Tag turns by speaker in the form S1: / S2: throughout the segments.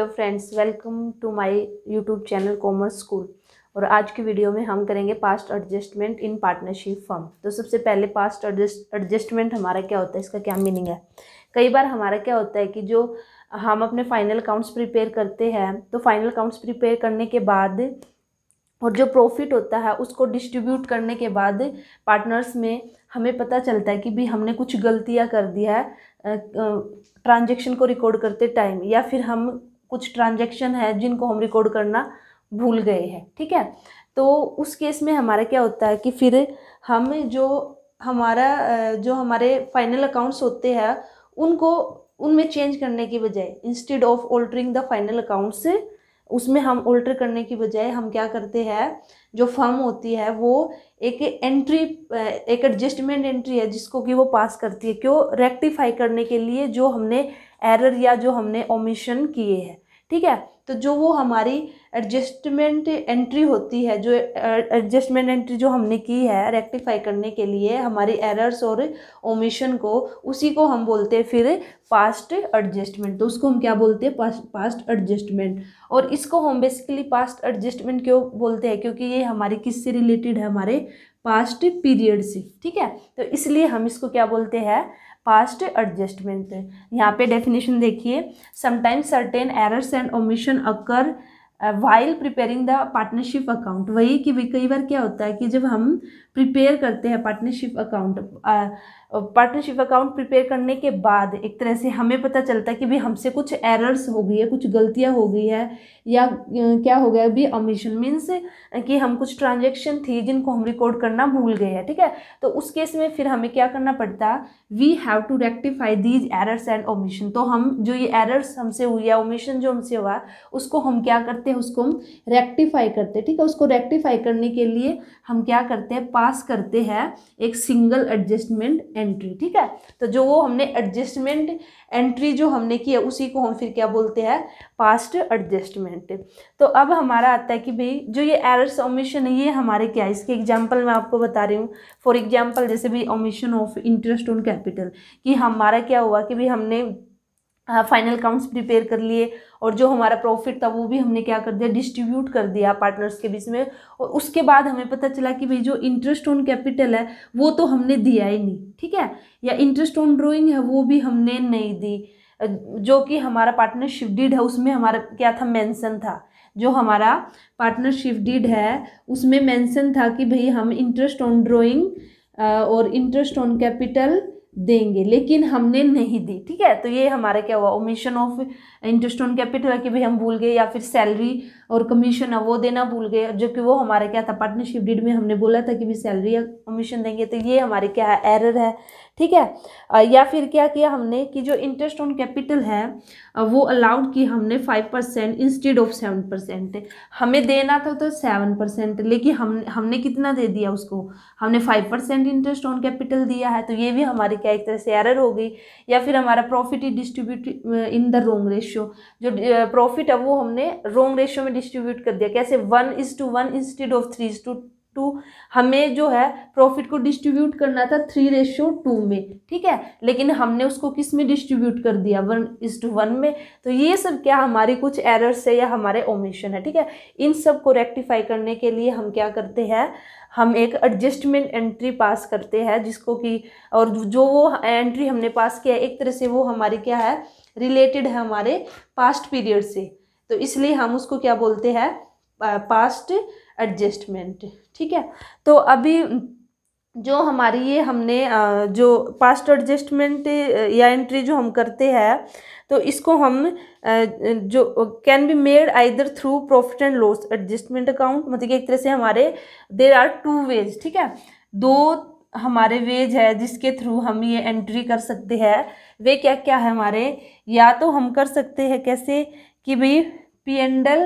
S1: hello friends welcome to my YouTube channel commerce school और आज की वीडियो में हम करेंगे past adjustment in partnership firm तो सबसे पहले पास्ट एडजस्टमेंट हमारा क्या होता है इसका क्या मीनिंग है कई बार हमारा क्या होता है कि जो हम अपने फाइनल अकाउंट्स प्रिपेयर करते हैं तो फाइनल अकाउंट्स प्रिपेयर करने के बाद और जो प्रॉफिट होता है उसको डिस्ट्रीब्यूट करने के बाद पार्टनर्स में हमें पता चलता है कि भी हमने कुछ गलतियां कर दिया है ट्रांजेक्शन को रिकॉर्ड करते टाइम या फिर हम कुछ ट्रांजेक्शन है जिनको हम रिकॉर्ड करना भूल गए हैं ठीक है तो उस केस में हमारा क्या होता है कि फिर हम जो हमारा जो हमारे फाइनल अकाउंट्स होते हैं उनको उनमें चेंज करने की बजाय instead of altering the final accounts उसमें हम ऑल्टर करने की बजाय हम क्या करते हैं जो फर्म होती है वो एक एंट्री एक एडजस्टमेंट एंट्री है जिसको कि वो पास करती है क्यों रेक्टिफाई करने के लिए जो हमने एरर या जो हमने ओमिशन किए हैं ठीक है तो जो वो हमारी एडजस्टमेंट एंट्री होती है जो एडजस्टमेंट एंट्री जो हमने की है रेक्टिफाई करने के लिए हमारी एरर्स और ओमिशन को उसी को हम बोलते हैं फिर पास्ट एडजस्टमेंट तो उसको हम क्या बोलते हैं पास्ट पास्ट एडजस्टमेंट और इसको हम बेसिकली पास्ट एडजस्टमेंट क्यों बोलते हैं क्योंकि ये हमारी किससे रिलेटेड है हमारे पास्ट पीरियड से ठीक है तो इसलिए हम इसको क्या बोलते हैं पास्ट एडजस्टमेंट यहाँ पे डेफिनेशन देखिए sometimes certain errors and omission occur while preparing the partnership account वही कि कई बार क्या होता है कि जब हम प्रिपेयर करते हैं partnership account partnership account prepare करने के बाद एक तरह से हमें पता चलता है कि भाई हमसे कुछ एरर्स हो गई है कुछ गलतियां हो गई है या क्या हो गया भी अमिशन मीन्स कि हम कुछ ट्रांजेक्शन थी जिनको हम रिकॉर्ड करना भूल गए हैं ठीक है तो उस केस में फिर हमें क्या करना पड़ता we have to rectify these errors and omission तो हम जो ये एरर्स हमसे हुई या ओमिशन जो हमसे हुआ उसको हम क्या करते हैं उसको हम रेक्टिफाई करते हैं ठीक है उसको रेक्टिफाई करने के लिए हम क्या करते हैं पास करते हैं एक सिंगल एडजस्टमेंट एंट्री ठीक है तो जो वो हमने एडजस्टमेंट एंट्री जो हमने की है उसी को हम फिर क्या बोलते हैं पास्ट एडजस्टमेंट तो अब हमारा आता है कि भाई जो ये एरर्स ओमिशन है ये हमारे क्या है इसके एग्जाम्पल मैं आपको बता रही हूँ फॉर एग्जाम्पल जैसे भाई omission of interest on capital कि हमारा क्या हुआ कि भाई हमने फाइनल अकाउंट्स प्रिपेयर कर लिए और जो हमारा प्रॉफिट था वो भी हमने क्या कर दिया डिस्ट्रीब्यूट कर दिया पार्टनर्स के बीच में और उसके बाद हमें पता चला कि भाई जो इंटरेस्ट ऑन कैपिटल है वो तो हमने दिया ही नहीं ठीक है या इंटरेस्ट ऑन ड्रॉइंग है वो भी हमने नहीं दी जो कि हमारा पार्टनरशिप डीड है उसमें हमारा क्या था मैंसन था जो हमारा पार्टनरशिप डीड है उसमें मैंसन था कि भाई हम इंटरेस्ट ऑन ड्रॉइंग और इंटरेस्ट ऑन कैपिटल देंगे लेकिन हमने नहीं दी ठीक है तो ये हमारा क्या हुआ ओमिशन ऑफ ऑन कैपिटल कि भाई हम भूल गए या फिर सैलरी और कमीशन है वो देना भूल गए जबकि वो हमारा क्या था पार्टनरशिप डीड में हमने बोला था कि भी सैलरी या कमीशन देंगे तो ये हमारे क्या है एरर है ठीक है या फिर क्या किया हमने कि जो इंटरेस्ट ऑन कैपिटल है वो अलाउड की हमने five percent instead of seven percent हमें देना था तो सेवन परसेंट लेकिन हम हमने कितना दे दिया उसको हमने five percent interest on capital दिया है तो ये भी हमारे क्या एक तरह से एरर हो गई या फिर हमारा profit is distribute in the wrong ratio जो प्रॉफिट है वो हमने रोंग रेशियो में डिस्ट्रीब्यूट कर दिया कैसे one is to one instead of three is to two two जो है प्रॉफिट को डिस्ट्रीब्यूट करना था थ्री रेशियो टू में ठीक है लेकिन हमने उसको किस में डिस्ट्रीब्यूट कर दिया वन इज टू वन में तो ये सब क्या हमारी कुछ एरर्स है या हमारे ओमिशन है ठीक है इन सब को रेक्टिफाई करने के लिए हम क्या करते हैं हम एक एडजस्टमेंट एंट्री पास करते हैं जिसको कि और जो वो एंट्री हमने पास किया है एक तरह से वो हमारी क्या है रिलेटेड है हमारे पास्ट पीरियड से तो इसलिए हम उसको क्या बोलते हैं पास्ट एडजस्टमेंट ठीक है तो अभी जो हमारी ये हमने जो पास्ट एडजस्टमेंट या एंट्री जो हम करते हैं तो इसको हम जो can be made either through profit and loss adjustment account मतलब कि एक तरह से हमारे देर आर टू वेज ठीक है दो हमारे वेज है जिसके थ्रू हम ये एंट्री कर सकते हैं वे क्या क्या है हमारे या तो हम कर सकते हैं कैसे कि भाई पी एंडल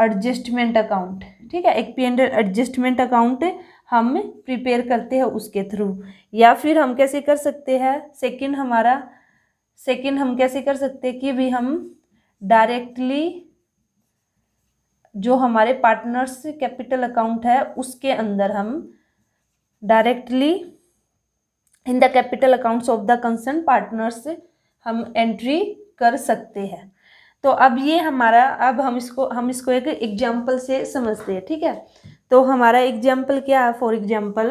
S1: एडजस्टमेंट अकाउंट ठीक है एक पी एंडल एडजस्टमेंट अकाउंट हम प्रिपेयर करते हैं उसके थ्रू या फिर हम कैसे कर सकते हैं सेकंड हमारा सेकंड हम कैसे कर सकते हैं कि भी हम डायरेक्टली जो हमारे पार्टनर्स कैपिटल अकाउंट है उसके अंदर हम directly in the capital accounts of the concern partners हम एंट्री कर सकते हैं तो अब ये हमारा अब हम इसको हम इसको एक एग्जाम्पल से समझते हैं ठीक है तो हमारा एग्जाम्पल क्या है फॉर एग्जाम्पल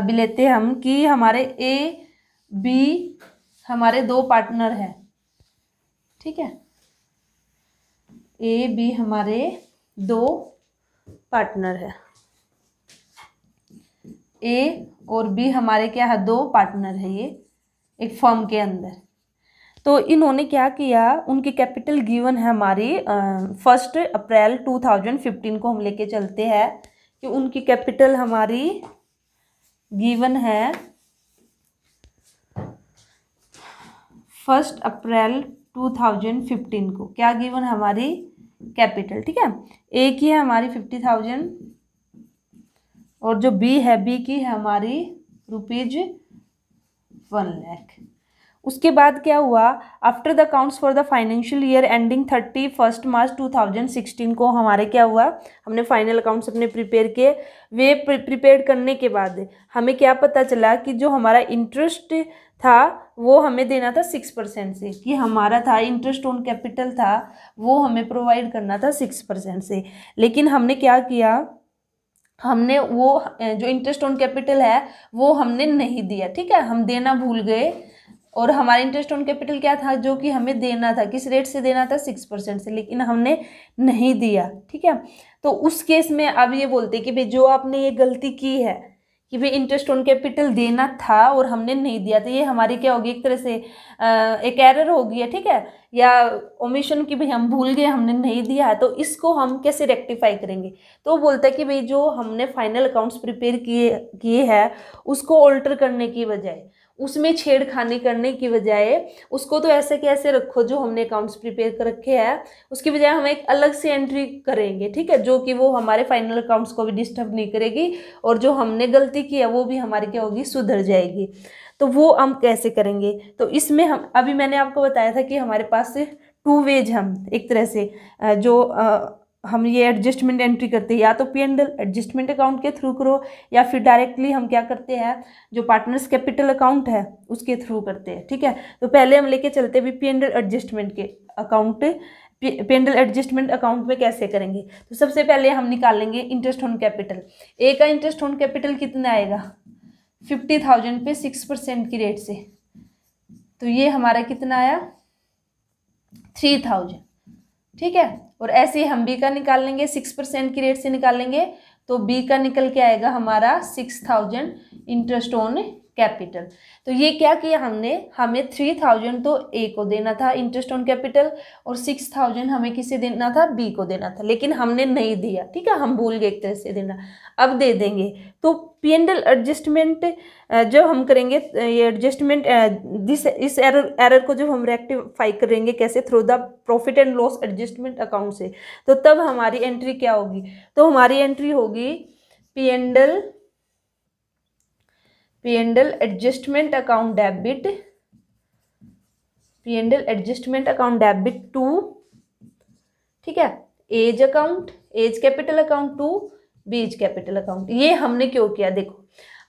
S1: अभी लेते हम कि हमारे ए बी हमारे दो पार्टनर हैं ठीक है ए बी हमारे दो पार्टनर है ए और बी हमारे क्या है दो पार्टनर है ये एक फर्म के अंदर तो इन्होंने क्या किया उनके कैपिटल गिवन है हमारी फर्स्ट अप्रैल 2015 को हम लेके चलते हैं कि उनकी कैपिटल हमारी गिवन है फर्स्ट अप्रैल 2015 को क्या गिवन है हमारी कैपिटल ठीक है ए की है हमारी फिफ्टी थाउजेंड और जो बी है बी की है हमारी रुपीज वन लैख उसके बाद क्या हुआ after the accounts for the financial year ending thirty first March two thousand sixteen को हमारे क्या हुआ हमने फाइनल अकाउंट्स अपने प्रिपेयर किए वे प्रिपेयर करने के बाद हमें क्या पता चला कि जो हमारा इंटरेस्ट था वो हमें देना था सिक्स परसेंट से कि हमारा था इंटरेस्ट ऑन कैपिटल था वो हमें प्रोवाइड करना था सिक्स परसेंट से लेकिन हमने क्या किया हमने वो जो इंटरेस्ट ऑन कैपिटल है वो हमने नहीं दिया ठीक है हम देना भूल गए और हमारा इंटरेस्ट ऑन कैपिटल क्या था जो कि हमें देना था किस रेट से देना था सिक्स परसेंट से लेकिन हमने नहीं दिया ठीक है तो उस केस में अब ये बोलते कि भाई जो आपने ये गलती की है कि भाई इंटरेस्ट ऑन कैपिटल देना था और हमने नहीं दिया तो ये हमारी क्या होगी एक तरह से एक एरर हो गया ठीक है या ओमिशन की भाई हम भूल गए हमने नहीं दिया है तो इसको हम कैसे रेक्टिफाई करेंगे तो बोलता है कि भाई जो हमने फाइनल अकाउंट्स प्रिपेयर किए किए हैं उसको ऑल्टर करने की बजाय उसमें छेड़खानी करने की बजाय उसको तो ऐसे कैसे रखो जो हमने अकाउंट्स प्रिपेयर कर रखे हैं उसकी बजाय हम एक अलग से एंट्री करेंगे ठीक है जो कि वो हमारे फाइनल अकाउंट्स को भी डिस्टर्ब नहीं करेगी और जो हमने गलती की है वो भी हमारी क्या होगी सुधर जाएगी तो वो हम कैसे करेंगे तो इसमें हम अभी मैंने आपको बताया था कि हमारे पास टू वेज हम एक तरह से जो हम ये एडजस्टमेंट एंट्री करते हैं या तो P and L adjustment account के थ्रू करो या फिर डायरेक्टली हम क्या करते हैं जो पार्टनर्स कैपिटल अकाउंट है उसके थ्रू करते हैं ठीक है तो पहले हम लेके चलते भी पी एंड एल एडजस्टमेंट के अकाउंट पेंडल एडजस्टमेंट अकाउंट में कैसे करेंगे तो सबसे पहले हम निकालेंगे इंटरेस्ट ऑन कैपिटल ए का इंटरेस्ट ऑन कैपिटल कितना आएगा फिफ्टी थाउजेंड पे सिक्स परसेंट की रेट से तो ये हमारा कितना आया थ्री थाउजेंड ठीक है और ऐसे ही हम बी का निकाल लेंगे सिक्स परसेंट की रेट से निकाल लेंगे तो बी का निकल के आएगा हमारा six thousand interest on capital तो ये क्या किया हमने हमें थ्री थाउजेंड तो ए को देना था इंटरेस्ट ऑन कैपिटल और सिक्स थाउजेंड हमें किसे देना था बी को देना था लेकिन हमने नहीं दिया ठीक है हम भूल गए एक तरह से देना अब दे देंगे तो पी एंडल एडजस्टमेंट जब हम करेंगे ये एडजस्टमेंट दिस इस एरर एरर को जब हम रेक्टिफाई करेंगे कैसे through the profit and loss adjustment account से तो तब हमारी एंट्री क्या होगी तो हमारी एंट्री होगी P and L P and L adjustment account debit P and L adjustment account debit to ठीक है A's account A's capital account to B's capital account ये हमने क्यों किया देखो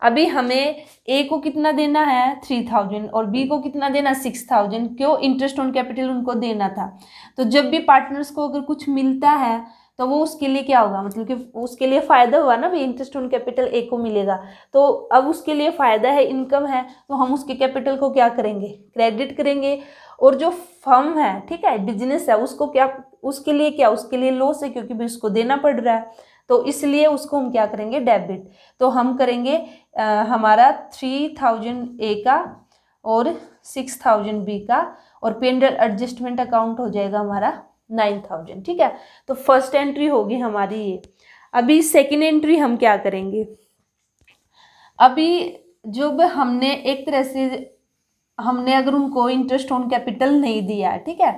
S1: अभी हमें ए को कितना देना है थ्री थाउजेंड और बी को कितना देना सिक्स थाउजेंड क्यों इंटरेस्ट ऑन कैपिटल उनको देना था तो जब भी पार्टनर्स को अगर कुछ मिलता है तो वो उसके लिए क्या होगा मतलब कि उसके लिए फ़ायदा हुआ ना भाई इंटरेस्ट ऑन कैपिटल ए को मिलेगा तो अब उसके लिए फ़ायदा है इनकम है तो हम उसके कैपिटल को क्या करेंगे क्रेडिट करेंगे और जो फर्म है ठीक है बिजनेस है उसको क्या उसके लिए क्या उसके लिए लॉस है क्योंकि भी उसको देना पड़ रहा है तो इसलिए उसको हम क्या करेंगे डेबिट तो हम करेंगे आ, हमारा थ्री थाउजेंड ए का और सिक्स थाउजेंड बी का और पेंडल एडजस्टमेंट अकाउंट हो जाएगा हमारा नाइन थाउजेंड ठीक है तो फर्स्ट एंट्री होगी हमारी ये अभी सेकेंड एंट्री हम क्या करेंगे अभी जब हमने एक तरह से हमने अगर उनको इंटरेस्ट ऑन कैपिटल नहीं दिया ठीक है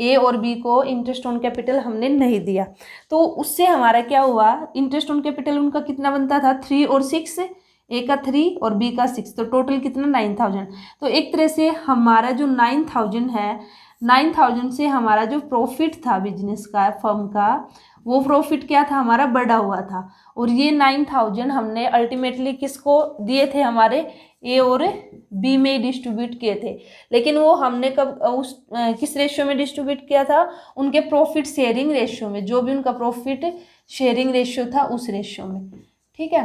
S1: ए और बी को इंटरेस्ट ऑन कैपिटल हमने नहीं दिया तो उससे हमारा क्या हुआ इंटरेस्ट ऑन कैपिटल उनका कितना बनता था थ्री और सिक्स ए का थ्री और बी का सिक्स तो टोटल कितना नाइन थाउजेंड तो एक तरह से हमारा जो नाइन थाउजेंड है नाइन थाउजेंड से हमारा जो प्रॉफिट था बिजनेस का फर्म का वो प्रॉफिट क्या था हमारा बढ़ा हुआ था और ये नाइन थाउजेंड हमने अल्टीमेटली किसको दिए थे हमारे ए और बी में डिस्ट्रीब्यूट किए थे लेकिन वो हमने कब उस किस रेशियो में डिस्ट्रीब्यूट किया था उनके प्रॉफिट शेयरिंग रेशियो में जो भी उनका प्रॉफिट शेयरिंग रेशियो था उस रेशियो में ठीक है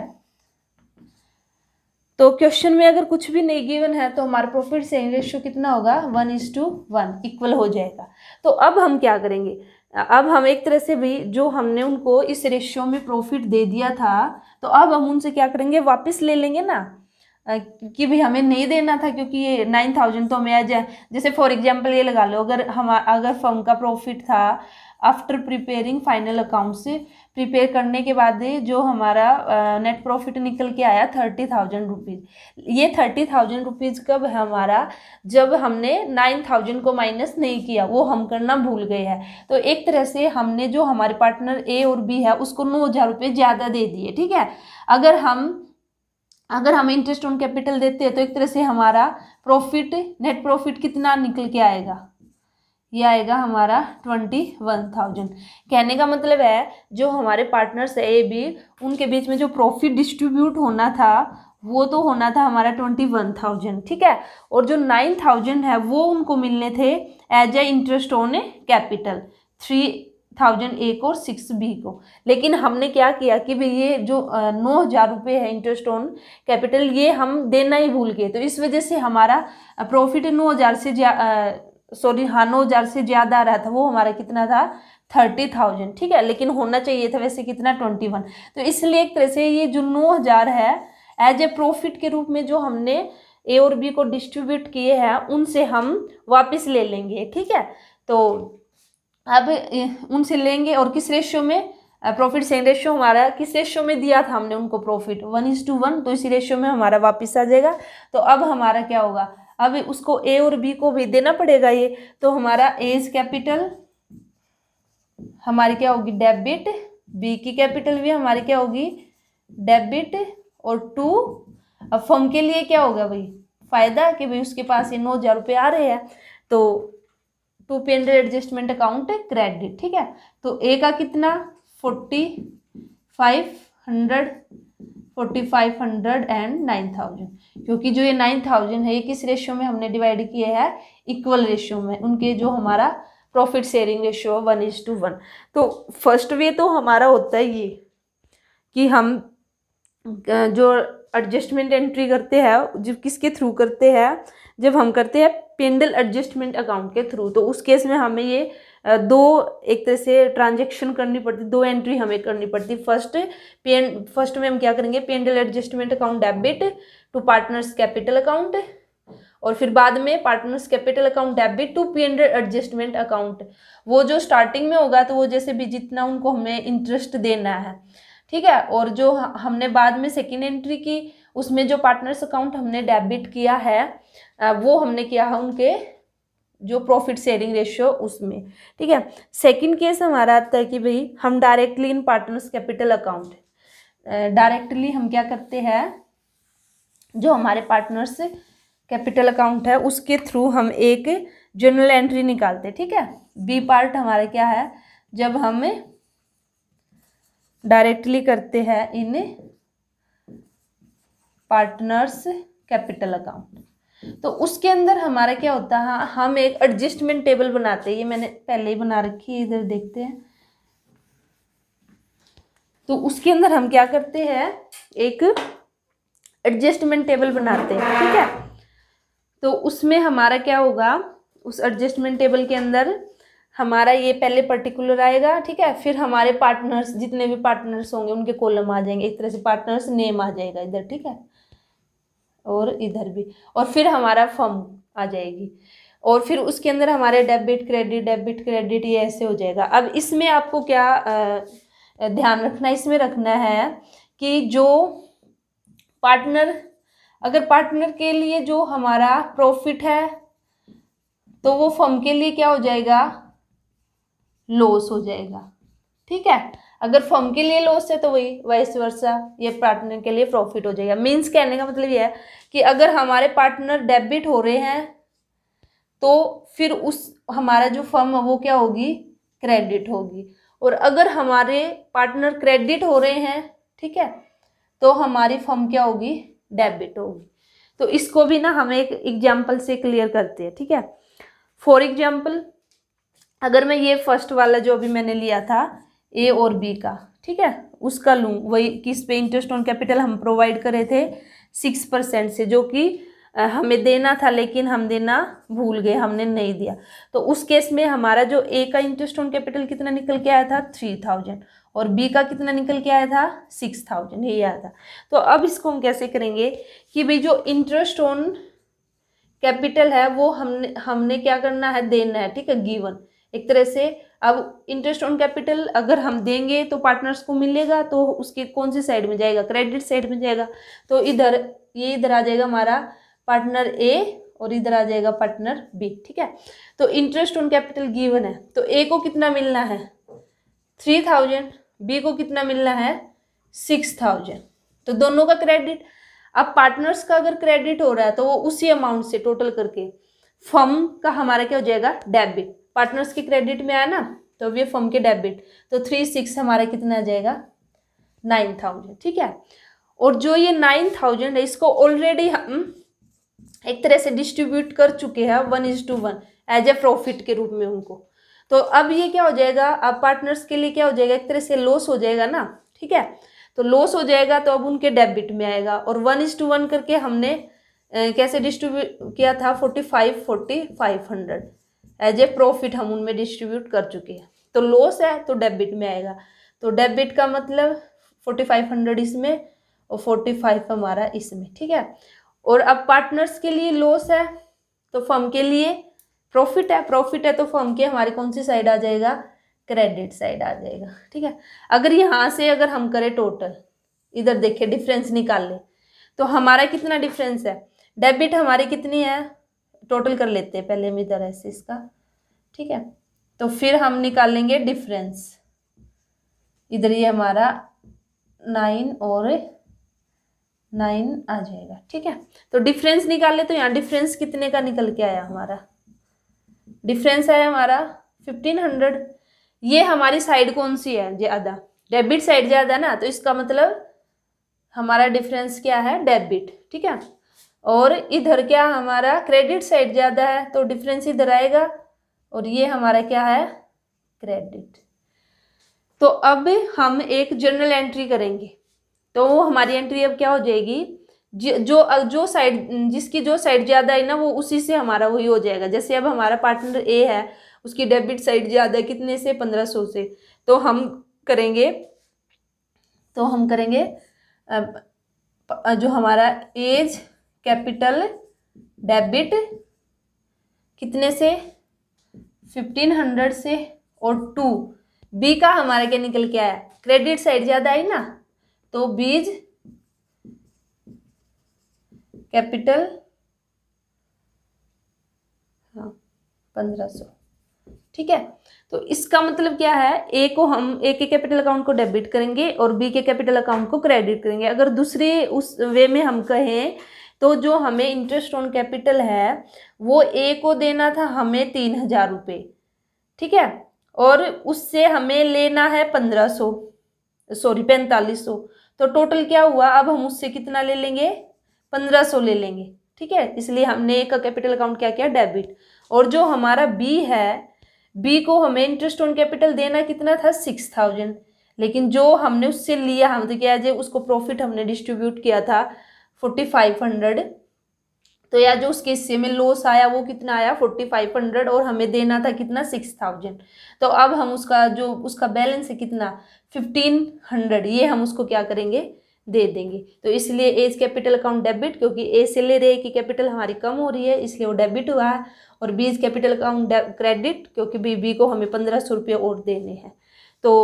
S1: तो क्वेश्चन में अगर कुछ भी नहीं गिवन है तो हमारा प्रॉफिट सेविंग रेशियो कितना होगा one is to one equal हो जाएगा तो अब हम क्या करेंगे अब हम एक तरह से भी जो हमने उनको इस रेशियो में प्रॉफिट दे दिया था तो अब हम उनसे क्या करेंगे वापस ले लेंगे ना कि भी हमें नहीं देना था क्योंकि ये नाइन थाउजेंड तो हमें आज जैसे फॉर एग्जांपल ये लगा लो अगर हम अगर फर्म का प्रॉफिट था आफ्टर प्रिपेयरिंग फाइनल अकाउंट से प्रिपेयर करने के बाद जो हमारा नेट प्रॉफिट निकल के आया थर्टी थाउजेंड रुपीज़ ये थर्टी थाउजेंड रुपीज़ कब है हमारा जब हमने नाइन थाउजेंड को माइनस नहीं किया वो हम करना भूल गए हैं तो एक तरह से हमने जो हमारे पार्टनर ए और बी है उसको नौ हज़ार रुपये ज़्यादा दे दिए ठीक है अगर हम अगर हम इंटरेस्ट ऑन कैपिटल देते हैं तो एक तरह से हमारा प्रॉफिट नेट प्रॉफिट कितना निकल के आएगा ये आएगा हमारा ट्वेंटी वन थाउजेंड कहने का मतलब है जो हमारे पार्टनर्स है ए बी उनके बीच में जो प्रॉफिट डिस्ट्रीब्यूट होना था वो तो होना था हमारा ट्वेंटी वन थाउजेंड ठीक है और जो नाइन थाउजेंड है वो उनको मिलने थे as a interest on capital three thousand A को और सिक्स बी को लेकिन हमने क्या किया कि भाई ये जो नौ हज़ार रुपये है इंटरेस्ट ऑन कैपिटल ये हम देना ही भूल गए तो इस वजह से हमारा प्रॉफिट नौ हज़ार से सॉरी हाँ नौ हज़ार से ज़्यादा आ रहा था वो हमारा कितना था थर्टी थाउजेंड ठीक है लेकिन होना चाहिए था वैसे कितना ट्वेंटी वन तो इसलिए एक तरह से ये जो नौ हज़ार है एज ए प्रॉफिट के रूप में जो हमने ए और बी को डिस्ट्रीब्यूट किए हैं उनसे हम वापस ले लेंगे ठीक है तो अब उनसे लेंगे और किस रेशियो में प्रॉफिट सेम रेशियो हमारा किस रेशियो में दिया था हमने उनको profit one is to one तो इसी रेशियो में हमारा वापस आ जाएगा तो अब हमारा क्या होगा अब उसको ए और बी को भी देना पड़ेगा ये तो हमारा ए इज कैपिटल हमारी क्या होगी डेबिट बी की कैपिटल भी हमारी क्या होगी डेबिट और टू अब फर्म के लिए क्या होगा भाई फ़ायदा कि भाई उसके पास ये नौ हज़ार रुपये आ रहे हैं तो to P and adjustment account credit ठीक है तो ए का कितना forty five hundred forty five hundred and nine thousand क्योंकि जो ये नाइन थाउजेंड है ये किस रेशियो में हमने डिवाइड किए हैं इक्वल रेशियो में उनके जो हमारा profit sharing ratio one is to one तो फर्स्ट वे तो हमारा होता है ये कि हम जो एडजस्टमेंट एंट्री करते हैं जब किसके थ्रू करते हैं जब हम करते हैं पेंडल एडजस्टमेंट अकाउंट के थ्रू तो उस केस में हमें ये दो एक तरह से ट्रांजेक्शन करनी पड़ती दो एंट्री हमें करनी पड़ती फर्स्ट पेन फर्स्ट में हम क्या करेंगे P and L adjustment account debit to partners capital account और फिर बाद में partners capital account debit to P adjustment account वो जो स्टार्टिंग में होगा तो वो जैसे भी जितना उनको हमें इंटरेस्ट देना है ठीक है और जो हमने बाद में सेकेंड एंट्री की उसमें जो पार्टनर्स अकाउंट हमने डेबिट किया है वो हमने किया है उनके जो प्रॉफिट शेयरिंग रेशियो उसमें ठीक है सेकंड केस हमारा आता है कि भाई हम directly in partners capital account directly हम क्या करते हैं जो हमारे पार्टनर्स कैपिटल अकाउंट है उसके थ्रू हम एक जनरल एंट्री निकालते हैं ठीक है बी पार्ट हमारा क्या है जब हम डायरेक्टली करते हैं इन पार्टनर्स कैपिटल अकाउंट तो उसके अंदर हमारा क्या होता है हम एक एडजस्टमेंट टेबल बनाते हैं ये मैंने पहले ही बना रखी है इधर देखते हैं तो उसके अंदर हम क्या करते हैं एक एडजस्टमेंट टेबल बनाते हैं ठीक है तो उसमें हमारा क्या होगा उस एडजस्टमेंट टेबल के अंदर हमारा ये पहले पर्टिकुलर आएगा ठीक है फिर हमारे पार्टनर्स जितने भी पार्टनर्स होंगे उनके कॉलम आ जाएंगे एक तरह से पार्टनर्स नेम आ जाएगा इधर ठीक है और इधर भी और फिर हमारा फॉर्म आ जाएगी और फिर उसके अंदर हमारे डेबिट क्रेडिट डेबिट क्रेडिट ये ऐसे हो जाएगा अब इसमें आपको क्या आ, ध्यान रखना इसमें रखना है कि जो पार्टनर अगर पार्टनर के लिए जो हमारा प्रॉफिट है तो वो फर्म के लिए क्या हो जाएगा लॉस हो जाएगा ठीक है अगर फर्म के लिए लॉस है तो वही वाइस वर्षा ये पार्टनर के लिए प्रॉफिट हो जाएगा मीन्स कहने का मतलब यह है कि अगर हमारे पार्टनर डेबिट हो रहे हैं तो फिर उस हमारा जो फर्म है वो क्या होगी क्रेडिट होगी और अगर हमारे पार्टनर क्रेडिट हो रहे हैं ठीक है तो हमारी फर्म क्या होगी डेबिट होगी तो इसको भी ना हम एक एग्जाम्पल से क्लियर करते हैं ठीक है फॉर एग्जाम्पल अगर मैं ये फर्स्ट वाला जो अभी मैंने लिया था ए और बी का ठीक है उसका लूँ वही किस पे इंटरेस्ट ऑन कैपिटल हम प्रोवाइड कर रहे थे सिक्स परसेंट से जो कि हमें देना था लेकिन हम देना भूल गए हमने नहीं दिया तो उस केस में हमारा जो ए का इंटरेस्ट ऑन कैपिटल कितना निकल के आया था थ्री थाउजेंड और बी का कितना निकल के आया था सिक्स थाउजेंड यही आया था तो अब इसको हम कैसे करेंगे कि भाई जो इंटरेस्ट ऑन कैपिटल है वो हमने हमने क्या करना है देना है ठीक है गिवन एक तरह से अब इंटरेस्ट ऑन कैपिटल अगर हम देंगे तो पार्टनर्स को मिलेगा तो उसके कौन सी साइड में जाएगा क्रेडिट साइड में जाएगा तो इधर ये इधर आ जाएगा हमारा पार्टनर ए और इधर आ जाएगा पार्टनर बी ठीक है तो इंटरेस्ट ऑन कैपिटल गिवन है तो ए को कितना मिलना है थ्री थाउजेंड बी को कितना मिलना है सिक्स थाउजेंड तो दोनों का क्रेडिट अब पार्टनर्स का अगर क्रेडिट हो रहा है तो वो उसी अमाउंट से टोटल करके फर्म का हमारा क्या हो जाएगा डेबिट पार्टनर्स के क्रेडिट में आया ना तो वे फर्म के डेबिट तो थ्री सिक्स हमारा कितना आ जाएगा नाइन थाउजेंड ठीक है और जो ये नाइन थाउजेंड है इसको ऑलरेडी हम एक तरह से डिस्ट्रीब्यूट कर चुके हैं one is to one as a profit के रूप में उनको तो अब ये क्या हो जाएगा अब पार्टनर्स के लिए क्या हो जाएगा एक तरह से लॉस हो जाएगा ना ठीक है तो लॉस हो जाएगा तो अब उनके डेबिट में आएगा और वन इज टू वन करके हमने कैसे डिस्ट्रीब्यूट किया था forty five forty five hundred as a profit हम उनमें डिस्ट्रीब्यूट कर चुके हैं तो लॉस है तो डेबिट में आएगा तो डेबिट का मतलब फोर्टी फाइव हंड्रेड इसमें और फोर्टी फाइव हमारा इसमें ठीक है और अब पार्टनर्स के लिए लॉस है तो फर्म के लिए प्रॉफिट है प्रॉफिट है तो फर्म के हमारे कौन सी साइड आ जाएगा क्रेडिट साइड आ जाएगा ठीक है अगर यहाँ से अगर हम करें टोटल इधर देखें डिफरेंस निकाल लें तो हमारा कितना डिफरेंस है डेबिट हमारी कितनी है टोटल कर लेते हैं पहले हम इधर ऐसे इसका ठीक है तो फिर हम निकालेंगे डिफरेंस इधर ये हमारा नाइन और नाइन आ जाएगा ठीक है तो डिफरेंस निकाल ले तो यहाँ डिफरेंस कितने का निकल के आया हमारा डिफरेंस आया हमारा फिफ्टीन हंड्रेड ये हमारी साइड कौन सी है ज़्यादा डेबिट साइड ज़्यादा ना तो इसका मतलब हमारा डिफरेंस क्या है डेबिट ठीक है और इधर क्या हमारा क्रेडिट साइड ज़्यादा है तो डिफरेंस इधर आएगा और ये हमारा क्या है क्रेडिट तो अब हम एक जनरल एंट्री करेंगे तो वो हमारी एंट्री अब क्या हो जाएगी जो जो साइड जिसकी जो साइड ज़्यादा है ना वो उसी से हमारा वही हो जाएगा जैसे अब हमारा पार्टनर ए है उसकी डेबिट साइड ज़्यादा कितने से पंद्रह सौ से तो हम करेंगे तो हम करेंगे जो हमारा एज कैपिटल डेबिट कितने से फिफ्टीन हंड्रेड से और टू बी का हमारे क्या निकल के आया क्रेडिट साइड ज़्यादा आई ना तो बीज कैपिटल हाँ पंद्रह सौ ठीक है तो इसका मतलब क्या है ए को हम ए के कैपिटल अकाउंट को डेबिट करेंगे और बी के कैपिटल अकाउंट को क्रेडिट करेंगे अगर दूसरे उस वे में हम कहें तो जो हमें इंटरेस्ट ऑन कैपिटल है वो ए को देना था हमें तीन हजार रुपये ठीक है और उससे हमें लेना है पंद्रह सौ सॉरी पैंतालीस सौ तो टोटल क्या हुआ अब हम उससे कितना ले लेंगे पंद्रह सौ ले लेंगे ठीक है इसलिए हमने एक का कैपिटल अकाउंट क्या किया डेबिट और जो हमारा बी है बी को हमें इंटरेस्ट ऑन कैपिटल देना कितना था सिक्स थाउजेंड लेकिन जो हमने उससे लिया हम तो क्या जो उसको प्रॉफिट हमने डिस्ट्रीब्यूट किया था फोर्टी फाइव हंड्रेड तो या जो उसके हिस्से में लॉस आया वो कितना आया फोर्टी फाइव हंड्रेड और हमें देना था कितना सिक्स थाउजेंड तो अब हम उसका जो उसका बैलेंस है कितना फिफ्टीन हंड्रेड ये हम उसको क्या करेंगे दे देंगे तो इसलिए एज कैपिटल अकाउंट डेबिट क्योंकि ए से ले रहे कि कैपिटल हमारी कम हो रही है इसलिए वो डेबिट हुआ है और बीज कैपिटल अकाउंट क्रेडिट क्योंकि बी बी को हमें पंद्रह सौ रुपये और देने हैं तो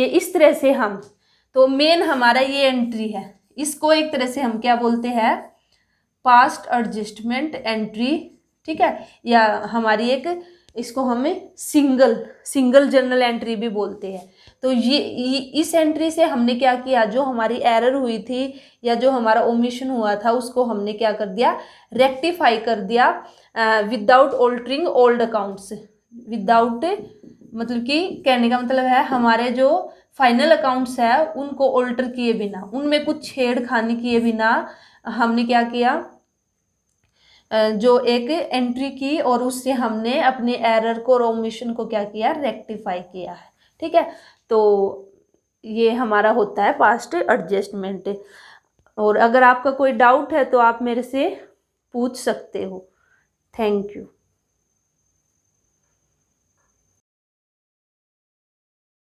S1: ये इस तरह से हम तो मेन हमारा ये एंट्री है इसको एक तरह से हम क्या बोलते हैं पास्ट एडजस्टमेंट एंट्री ठीक है या हमारी एक इसको हमें सिंगल सिंगल जर्नल एंट्री भी बोलते हैं तो ये, ये इस एंट्री से हमने क्या किया जो हमारी एरर हुई थी या जो हमारा ओमिशन हुआ था उसको हमने क्या कर दिया रेक्टिफाई कर दिया without altering old accounts without मतलब कि कहने का मतलब है हमारे जो फाइनल अकाउंट्स है उनको ऑल्टर किए बिना उनमें कुछ छेड़खानी किए बिना हमने क्या किया जो एक एंट्री की और उससे हमने अपने एरर को रोमिशन को क्या किया रेक्टिफाई किया है ठीक है तो ये हमारा होता है पास्ट एडजस्टमेंट और अगर आपका कोई डाउट है तो आप मेरे से पूछ सकते हो थैंक यू